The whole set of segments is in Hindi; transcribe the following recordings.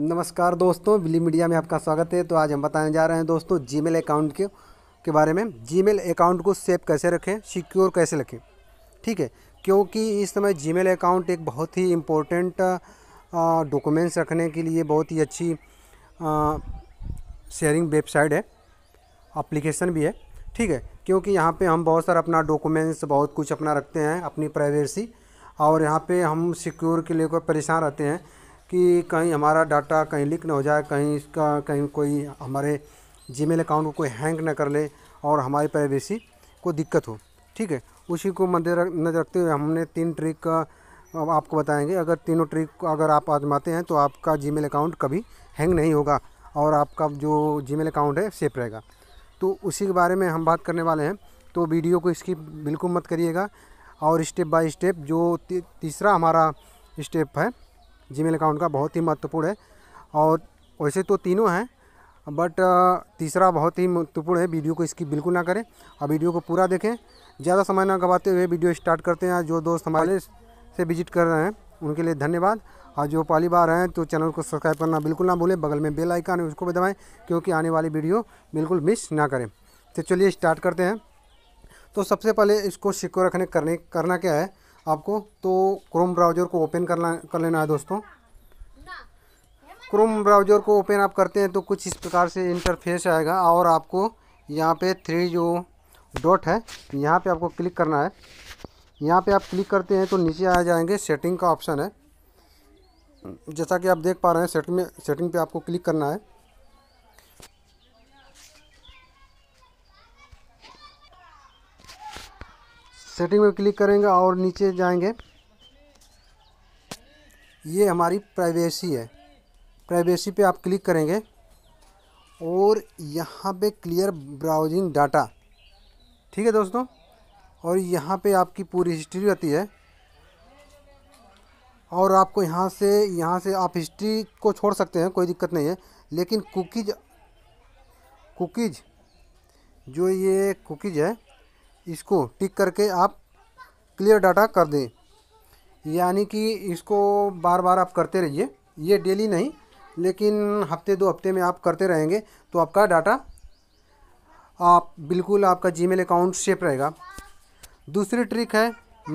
नमस्कार दोस्तों विली मीडिया में आपका स्वागत है तो आज हम बताने जा रहे हैं दोस्तों जीमेल अकाउंट के के बारे में जीमेल अकाउंट को सेव कैसे रखें सिक्योर कैसे रखें ठीक है क्योंकि इस समय जीमेल अकाउंट एक बहुत ही इम्पोर्टेंट डॉक्यूमेंट्स रखने के लिए बहुत ही अच्छी शेयरिंग वेबसाइट है अप्लीकेशन भी है ठीक है क्योंकि यहाँ पर हम बहुत सारा अपना डॉक्यूमेंट्स बहुत कुछ अपना रखते हैं अपनी प्राइवेसी और यहाँ पर हम सिक्योर के लिए परेशान रहते हैं कि कहीं हमारा डाटा कहीं लीक ना हो जाए कहीं इसका कहीं कोई हमारे जीमेल अकाउंट को कोई हैंग ना कर ले और हमारी प्राइवेसी को दिक्कत हो ठीक है उसी को मद्देनजर नजर रखते हुए हमने तीन ट्रिक का आपको बताएंगे अगर तीनों ट्रिक अगर आप आजमाते हैं तो आपका जी अकाउंट कभी हैंग नहीं होगा और आपका जो जी अकाउंट है सेफ रहेगा तो उसी के बारे में हम बात करने वाले हैं तो वीडियो को इसकी बिल्कुल मत करिएगा और स्टेप बाय स्टेप जो तीसरा हमारा स्टेप है जीमेल अकाउंट का बहुत ही महत्वपूर्ण है और वैसे तो तीनों हैं बट तीसरा बहुत ही महत्वपूर्ण है वीडियो को इसकी बिल्कुल ना करें और वीडियो को पूरा देखें ज़्यादा समय ना गवाते हुए वीडियो स्टार्ट करते हैं जो दोस्त हमारे से विजिट कर रहे हैं उनके लिए धन्यवाद और जो पहली बार हैं तो चैनल को सब्सक्राइब करना बिल्कुल ना भूलें बगल में बेल आइकन है उसको भी दबाएँ क्योंकि आने वाली वीडियो बिल्कुल मिस ना करें तो चलिए स्टार्ट करते हैं तो सबसे पहले इसको सिक्योर रखने करने करना क्या है आपको तो क्रोम ब्राउज़र को ओपन करना कर लेना है दोस्तों क्रोम ब्राउज़र को ओपन आप करते हैं तो कुछ इस प्रकार से इंटरफेस आएगा और आपको यहाँ पे थ्री जो डॉट है यहाँ पे आपको क्लिक करना है यहाँ पे आप क्लिक करते हैं तो नीचे आ जाएंगे सेटिंग का ऑप्शन है जैसा कि आप देख पा रहे हैं सेटिंग में सेटिंग पे आपको क्लिक करना है सेटिंग में क्लिक करेंगे और नीचे जाएंगे ये हमारी प्राइवेसी है प्राइवेसी पे आप क्लिक करेंगे और यहाँ पे क्लियर ब्राउजिंग डाटा ठीक है दोस्तों और यहाँ पे आपकी पूरी हिस्ट्री रहती है और आपको यहाँ से यहाँ से आप हिस्ट्री को छोड़ सकते हैं कोई दिक्कत नहीं है लेकिन कुकीज कुकीज जो ये कुकीज है इसको टिक करके आप क्लियर डाटा कर दें यानी कि इसको बार बार आप करते रहिए ये डेली नहीं लेकिन हफ्ते दो हफ्ते में आप करते रहेंगे तो आपका डाटा आप बिल्कुल आपका जीमेल अकाउंट सेफ रहेगा दूसरी ट्रिक है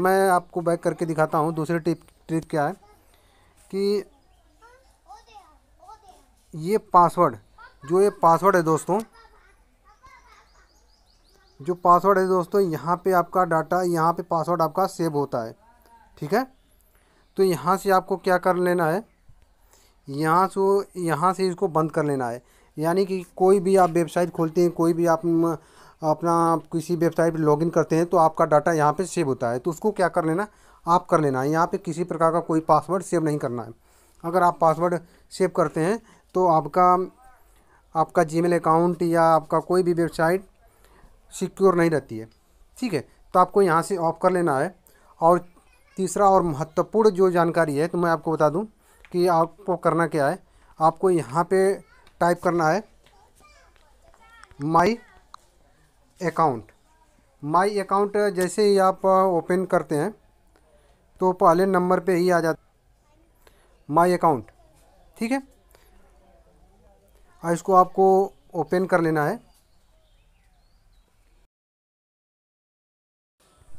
मैं आपको बैक करके दिखाता हूँ दूसरी ट्रिक ट्रिक क्या है कि ये पासवर्ड जो ये पासवर्ड है दोस्तों जो पासवर्ड है दोस्तों यहाँ पे आपका डाटा यहाँ पे पासवर्ड आपका सेव होता है ठीक है तो यहाँ से आपको क्या कर लेना है यहाँ से यहाँ से इसको बंद कर लेना है यानी कि कोई भी आप वेबसाइट खोलते हैं कोई भी आप अपना किसी वेबसाइट पर लॉगिन करते हैं तो आपका डाटा यहाँ पे सेव होता है तो उसको क्या कर लेना आप कर लेना है यहाँ पे किसी प्रकार का कोई पासवर्ड सेव नहीं करना है अगर आप पासवर्ड सेव करते हैं तो आपका आपका जीमेल अकाउंट या आपका कोई भी वेबसाइट सिक्योर नहीं रहती है ठीक है तो आपको यहाँ से ऑफ कर लेना है और तीसरा और महत्वपूर्ण जो जानकारी है तो मैं आपको बता दूँ कि आपको करना क्या है आपको यहाँ पे टाइप करना है माई अकाउंट माई अकाउंट जैसे ही आप ओपन करते हैं तो पहले नंबर पे ही आ जाता माई अकाउंट ठीक है इसको आपको ओपन कर लेना है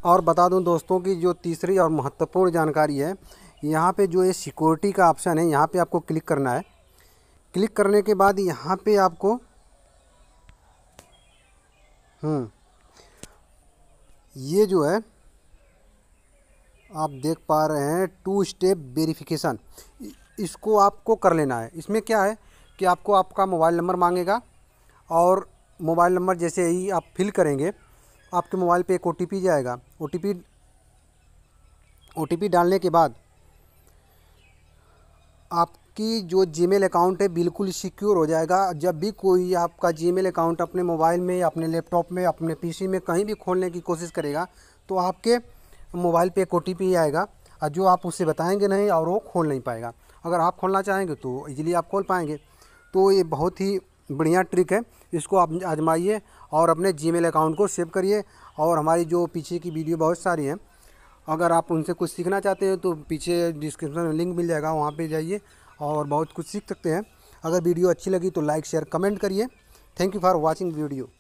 और बता दूं दोस्तों कि जो तीसरी और महत्वपूर्ण जानकारी है यहाँ पे जो ये सिक्योरिटी का ऑप्शन है यहाँ पे आपको क्लिक करना है क्लिक करने के बाद यहाँ पे आपको हम्म ये जो है आप देख पा रहे हैं टू स्टेप वेरिफिकेशन इसको आपको कर लेना है इसमें क्या है कि आपको आपका मोबाइल नंबर मांगेगा और मोबाइल नंबर जैसे ही आप फिल करेंगे आपके मोबाइल पे एक ओ जाएगा ओ टी डालने के बाद आपकी जो जीमेल अकाउंट है बिल्कुल सिक्योर हो जाएगा जब भी कोई आपका जीमेल अकाउंट अपने मोबाइल में अपने लैपटॉप में अपने पीसी में कहीं भी खोलने की कोशिश करेगा तो आपके मोबाइल पे एक ओ आएगा और जो आप उसे बताएंगे नहीं और वो खोल नहीं पाएगा अगर आप खोलना चाहेंगे तो ईजिली आप खोल पाएंगे तो ये बहुत ही बढ़िया ट्रिक है इसको आप आजमाइए और अपने जीमेल अकाउंट को सेव करिए और हमारी जो पीछे की वीडियो बहुत सारी हैं अगर आप उनसे कुछ सीखना चाहते हैं तो पीछे डिस्क्रिप्शन में लिंक मिल जाएगा वहाँ पर जाइए और बहुत कुछ सीख सकते हैं अगर वीडियो अच्छी लगी तो लाइक शेयर कमेंट करिए thank you for watching video